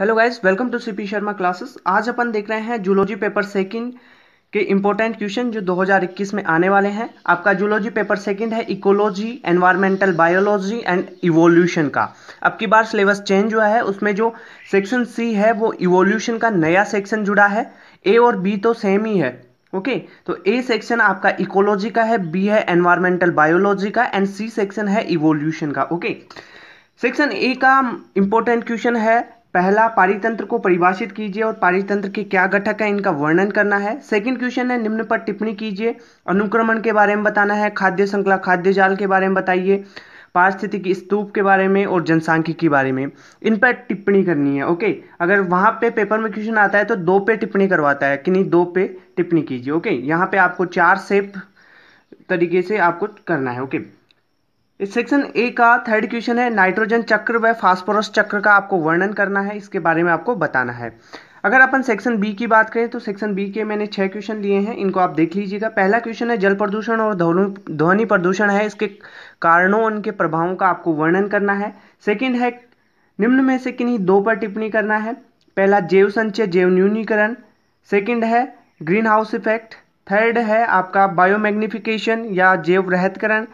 hello guys welcome to CP Sharma classes आज अपन देख रहे हैं जूलॉजी पेपर सेकंड के इम्पोर्टेंट क्वेश्चन जो 2021 में आने वाले हैं आपका जूलॉजी पेपर सेकंड है ecology environmental biology and evolution का अब की बार सिलेबस चेंज हुआ है उसमें जो सेक्शन सी है वो इवोल्यूशन का नया सेक्शन जुड़ा है ए और बी तो सेम ही है ओके okay, तो ए सेक्शन आपका इकोलॉजी का है बी है एनवायरमेंटल बायोलॉजी का एंड सी सेक्शन है इवोल्यूशन का ओके सेक्शन ए का इंपॉर्टेंट क्वेश्चन है पहला पारितंत्र को परिभाषित कीजिए और पारितंत्र के क्या घटक है इनका वर्णन करना है सेकंड क्वेश्चन है निम्न पर टिप्पणी कीजिए अनुक्रमण के बारे में बताना है खाद्य श्रृंखला खाद्य जाल के बारे में बताइए पारिस्थितिक स्तूप के बारे में और जनसांख्यिकी के बारे में इन पर टिप्पणी करनी है ओके अगर वहाँ पे पेपर में क्वेश्चन आता है तो दो पे टिप्पणी करवाता है कि नहीं दो पे टिप्पणी कीजिए ओके यहाँ पे आपको चार सेप तरीके से आपको करना है ओके इस सेक्शन ए का थर्ड क्वेश्चन है नाइट्रोजन चक्र व फास्फोरस चक्र का आपको वर्णन करना है इसके बारे में आपको बताना है अगर अपन सेक्शन बी की बात करें तो सेक्शन बी के मैंने छह क्वेश्चन लिए हैं इनको आप देख लीजिएगा पहला क्वेश्चन है जल प्रदूषण और ध्वनि प्रदूषण है इसके कारणों उनके प्रभावों का आपको वर्णन करना है सेकेंड है निम्न में से किन्हीं दो पर टिप्पणी करना है पहला जैव संचय जैव न्यूनीकरण सेकेंड है ग्रीन हाउस इफेक्ट थर्ड है आपका बायोमैग्निफिकेशन या जैव रहतकरण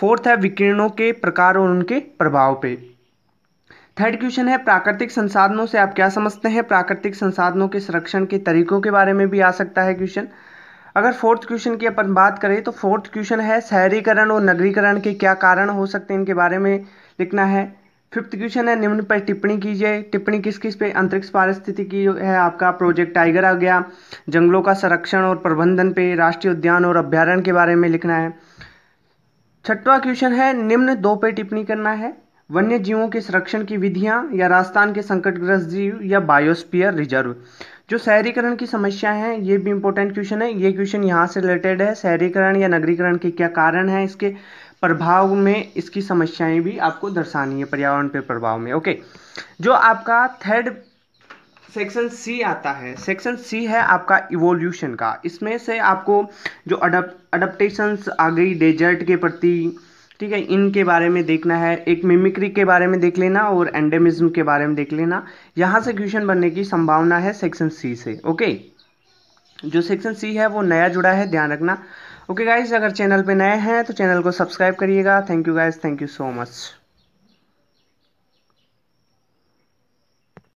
फोर्थ है विकिरणों के प्रकार और उनके प्रभाव पे थर्ड क्वेश्चन है प्राकृतिक संसाधनों से आप क्या समझते हैं प्राकृतिक संसाधनों के संरक्षण के तरीकों के बारे में भी आ सकता है क्वेश्चन अगर फोर्थ क्वेश्चन की अपन बात करें तो फोर्थ क्वेश्चन है शहरीकरण और नगरीकरण के क्या कारण हो सकते हैं इनके बारे में लिखना है फिफ्थ क्वेश्चन है निम्न पर टिप्पणी कीजिए टिप्पणी किस किस पे अंतरिक्ष पारिस्थिति की है आपका प्रोजेक्ट टाइगर आ गया जंगलों का संरक्षण और प्रबंधन पे राष्ट्रीय उद्यान और अभ्यारण्य के बारे में लिखना है छठवा क्वेश्चन है निम्न दो पे टिप्पणी करना है वन्य जीवों के संरक्षण की विधियां या राजस्थान के संकटग्रस्त जीव या बायोस्पियर रिजर्व जो शहरीकरण की समस्या है ये भी इंपॉर्टेंट क्वेश्चन है ये क्वेश्चन यहाँ से रिलेटेड है शहरीकरण या नगरीकरण के क्या कारण है इसके प्रभाव में इसकी समस्याएं भी आपको दर्शानी है पर्यावरण पे प्रभाव में ओके जो आपका थर्ड सेक्शन सी आता है सेक्शन सी है आपका इवोल्यूशन का इसमें से आपको जो अडप्टेशंस आ गई डेजर्ट के प्रति ठीक है इनके बारे में देखना है एक मिमिक्री के बारे में देख लेना और एंडेमिज्म के बारे में देख लेना यहाँ से क्वेश्चन बनने की संभावना है सेक्शन सी से ओके जो सेक्शन सी है वो नया जुड़ा है ध्यान रखना ओके गाइज अगर चैनल पे नए हैं तो चैनल को सब्सक्राइब करिएगा thank you guys thank you so much